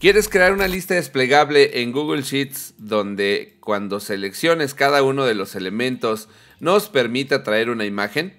¿Quieres crear una lista desplegable en Google Sheets donde cuando selecciones cada uno de los elementos nos permita traer una imagen?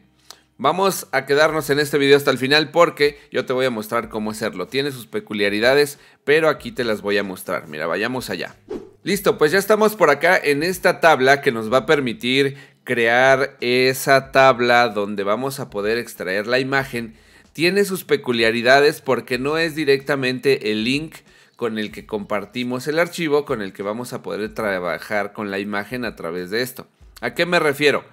Vamos a quedarnos en este video hasta el final porque yo te voy a mostrar cómo hacerlo. Tiene sus peculiaridades, pero aquí te las voy a mostrar. Mira, vayamos allá. Listo, pues ya estamos por acá en esta tabla que nos va a permitir crear esa tabla donde vamos a poder extraer la imagen. Tiene sus peculiaridades porque no es directamente el link con el que compartimos el archivo con el que vamos a poder trabajar con la imagen a través de esto. ¿A qué me refiero?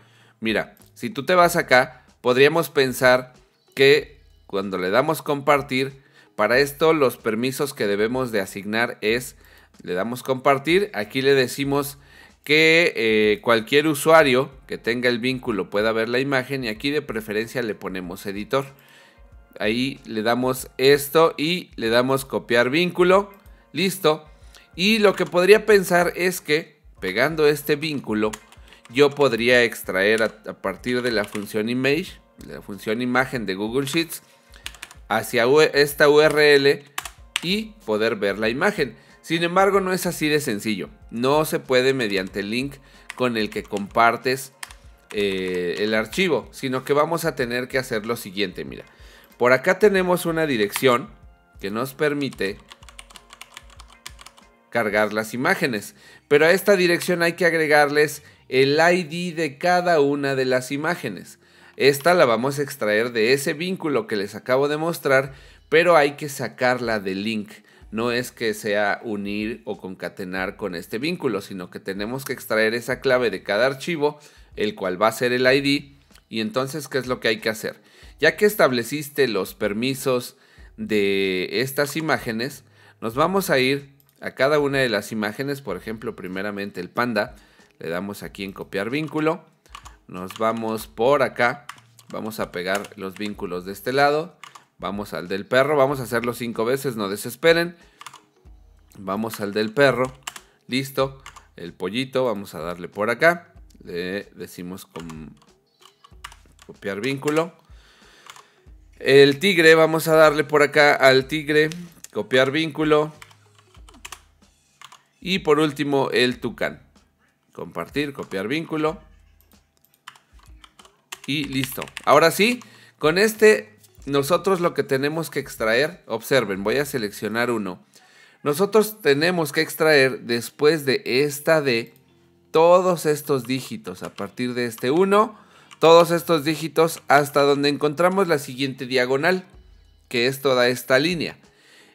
Mira, si tú te vas acá, podríamos pensar que cuando le damos compartir, para esto los permisos que debemos de asignar es, le damos compartir, aquí le decimos que eh, cualquier usuario que tenga el vínculo pueda ver la imagen y aquí de preferencia le ponemos editor. Ahí le damos esto y le damos copiar vínculo. Listo. Y lo que podría pensar es que pegando este vínculo yo podría extraer a, partir de la función image, la función imagen de Google Sheets hacia esta URL y poder ver la imagen. Sin embargo, no es así de sencillo. No se puede mediante el link con el que compartes eh, el archivo, sino que vamos a tener que hacer lo siguiente, mira. Por acá tenemos una dirección que nos permite cargar las imágenes. Pero a esta dirección hay que agregarles el ID de cada una de las imágenes. Esta la vamos a extraer de ese vínculo que les acabo de mostrar, pero hay que sacarla del link. No es que sea unir o concatenar con este vínculo, sino que tenemos que extraer esa clave de cada archivo, el cual va a ser el ID, y entonces, ¿qué es lo que hay que hacer? Ya que estableciste los permisos de estas imágenes, nos vamos a ir a cada una de las imágenes, por ejemplo, primeramente el panda, le damos aquí en copiar vínculo, nos vamos por acá, vamos a pegar los vínculos de este lado, vamos al del perro, vamos a hacerlo cinco veces, no desesperen, vamos al del perro, listo, el pollito, vamos a darle por acá, le decimos con Copiar vínculo. El tigre, vamos a darle por acá al tigre. Copiar vínculo. Y por último, el tucán. Compartir, copiar vínculo. Y listo. Ahora sí, con este nosotros lo que tenemos que extraer, observen, voy a seleccionar uno. Nosotros tenemos que extraer después de esta D todos estos dígitos a partir de este 1 todos estos dígitos hasta donde encontramos la siguiente diagonal, que es toda esta línea.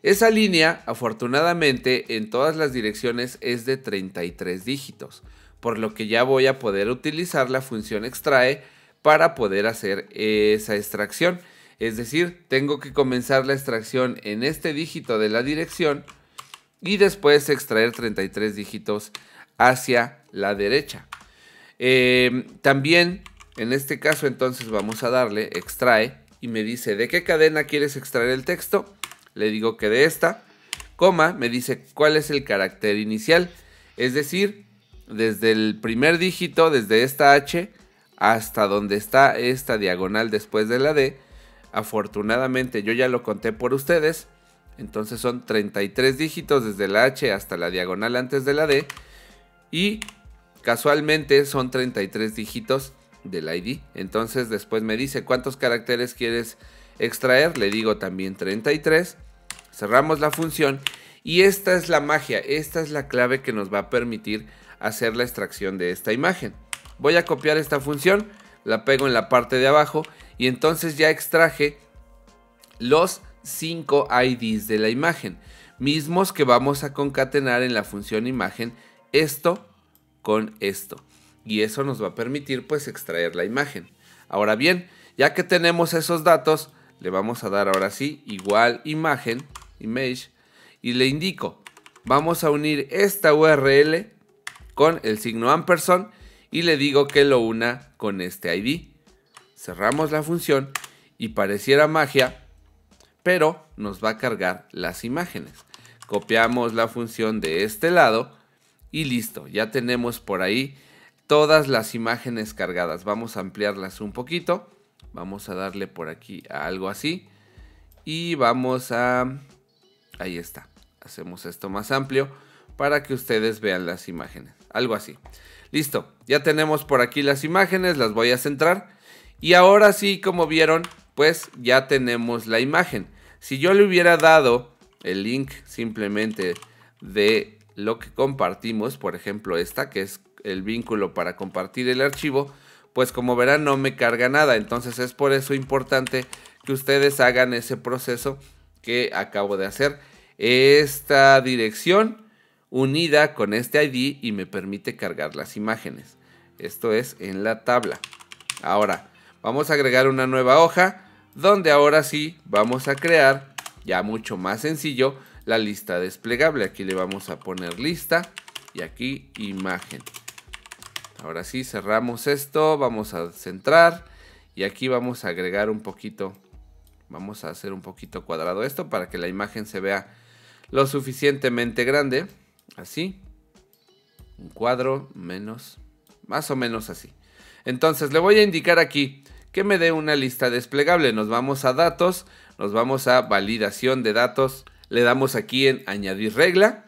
Esa línea, afortunadamente, en todas las direcciones es de 33 dígitos, por lo que ya voy a poder utilizar la función extrae para poder hacer esa extracción. Es decir, tengo que comenzar la extracción en este dígito de la dirección y después extraer 33 dígitos hacia la derecha. Eh, también en este caso entonces vamos a darle extrae y me dice de qué cadena quieres extraer el texto. Le digo que de esta, coma, me dice cuál es el carácter inicial. Es decir, desde el primer dígito, desde esta H hasta donde está esta diagonal después de la D. Afortunadamente yo ya lo conté por ustedes. Entonces son 33 dígitos desde la H hasta la diagonal antes de la D. Y casualmente son 33 dígitos del ID. Entonces después me dice cuántos caracteres quieres extraer. Le digo también 33. Cerramos la función. Y esta es la magia, esta es la clave que nos va a permitir hacer la extracción de esta imagen. Voy a copiar esta función, la pego en la parte de abajo y entonces ya extraje los 5 IDs de la imagen, mismos que vamos a concatenar en la función imagen esto con esto y eso nos va a permitir pues extraer la imagen. Ahora bien, ya que tenemos esos datos, le vamos a dar ahora sí igual imagen, image, y le indico, vamos a unir esta URL con el signo ampersand y le digo que lo una con este ID. Cerramos la función y pareciera magia, pero nos va a cargar las imágenes. Copiamos la función de este lado y listo, ya tenemos por ahí todas las imágenes cargadas. Vamos a ampliarlas un poquito. Vamos a darle por aquí a algo así. Y vamos a... Ahí está. Hacemos esto más amplio para que ustedes vean las imágenes. Algo así. Listo. Ya tenemos por aquí las imágenes. Las voy a centrar. Y ahora sí, como vieron, pues ya tenemos la imagen. Si yo le hubiera dado el link simplemente de lo que compartimos, por ejemplo esta que es el vínculo para compartir el archivo, pues como verán no me carga nada. Entonces es por eso importante que ustedes hagan ese proceso que acabo de hacer. Esta dirección unida con este ID y me permite cargar las imágenes. Esto es en la tabla. Ahora vamos a agregar una nueva hoja donde ahora sí vamos a crear ya mucho más sencillo la lista desplegable. Aquí le vamos a poner lista y aquí imagen. Ahora sí, cerramos esto, vamos a centrar y aquí vamos a agregar un poquito, vamos a hacer un poquito cuadrado esto para que la imagen se vea lo suficientemente grande, así, un cuadro menos, más o menos así. Entonces le voy a indicar aquí que me dé una lista desplegable, nos vamos a datos, nos vamos a validación de datos, le damos aquí en añadir regla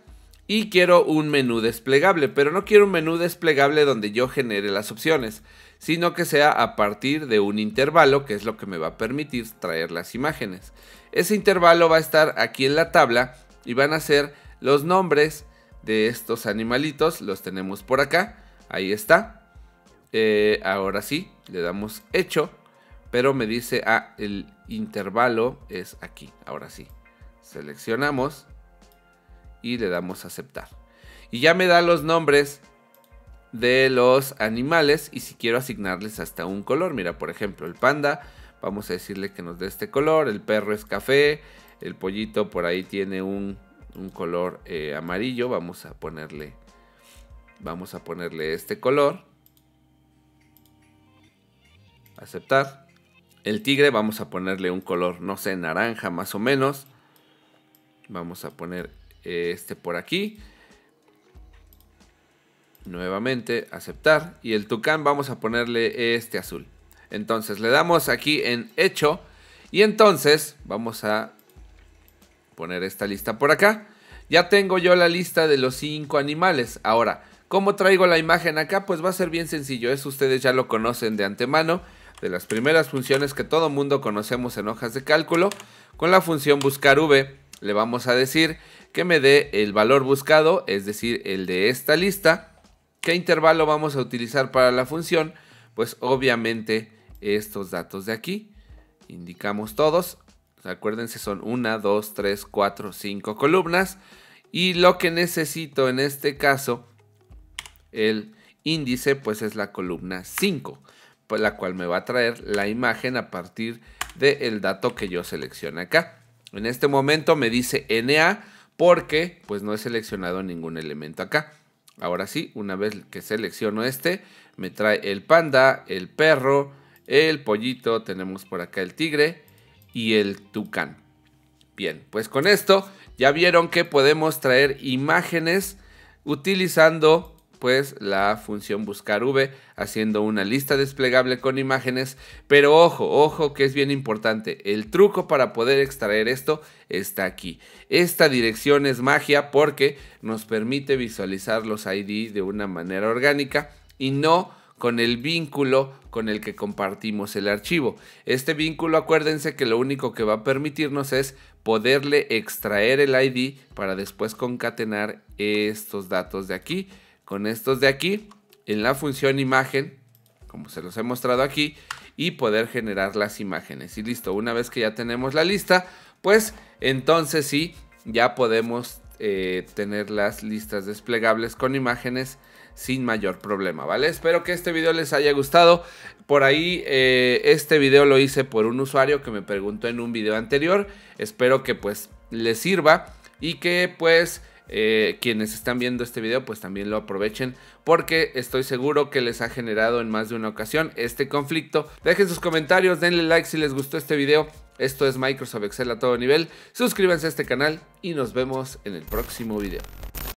y quiero un menú desplegable, pero no quiero un menú desplegable donde yo genere las opciones, sino que sea a partir de un intervalo, que es lo que me va a permitir traer las imágenes. Ese intervalo va a estar aquí en la tabla y van a ser los nombres de estos animalitos, los tenemos por acá, ahí está. Eh, ahora sí, le damos hecho, pero me dice, ah, el intervalo es aquí, ahora sí. Seleccionamos y le damos a aceptar. Y ya me da los nombres de los animales y si quiero asignarles hasta un color. Mira, por ejemplo, el panda, vamos a decirle que nos dé este color, el perro es café, el pollito por ahí tiene un, color eh, amarillo, vamos a ponerle, vamos a ponerle este color. Aceptar. El tigre vamos a ponerle un color, no sé, naranja más o menos. Vamos a poner este por aquí. Nuevamente aceptar. Y el tucán vamos a ponerle este azul. Entonces le damos aquí en hecho. Y entonces vamos a poner esta lista por acá. Ya tengo yo la lista de los cinco animales. Ahora, ¿cómo traigo la imagen acá? Pues va a ser bien sencillo. Eso ustedes ya lo conocen de antemano. De las primeras funciones que todo mundo conocemos en hojas de cálculo. Con la función buscar v le vamos a decir que me dé el valor buscado, es decir, el de esta lista. ¿Qué intervalo vamos a utilizar para la función? Pues obviamente estos datos de aquí. Indicamos todos. Acuérdense, son 1, 2, 3, 4, 5 columnas. Y lo que necesito en este caso, el índice, pues es la columna 5, pues la cual me va a traer la imagen a partir del dato que yo seleccione acá. En este momento me dice NA porque pues no he seleccionado ningún elemento acá. Ahora sí, una vez que selecciono este, me trae el panda, el perro, el pollito, tenemos por acá el tigre y el tucán. Bien, pues con esto ya vieron que podemos traer imágenes utilizando pues la función buscar v haciendo una lista desplegable con imágenes. Pero ojo, ojo que es bien importante. El truco para poder extraer esto está aquí. Esta dirección es magia porque nos permite visualizar los ID de una manera orgánica y no con el vínculo con el que compartimos el archivo. Este vínculo acuérdense que lo único que va a permitirnos es poderle extraer el ID para después concatenar estos datos de aquí con estos de aquí en la función imagen, como se los he mostrado aquí, y poder generar las imágenes. Y listo, una vez que ya tenemos la lista, pues entonces sí, ya podemos eh, tener las listas desplegables con imágenes sin mayor problema, ¿vale? Espero que este video les haya gustado. Por ahí eh, este video lo hice por un usuario que me preguntó en un video anterior. Espero que pues les sirva y que pues eh, quienes están viendo este video pues también lo aprovechen porque estoy seguro que les ha generado en más de una ocasión este conflicto. Dejen sus comentarios, denle like si les gustó este video. Esto es Microsoft Excel a todo nivel. Suscríbanse a este canal y nos vemos en el próximo video.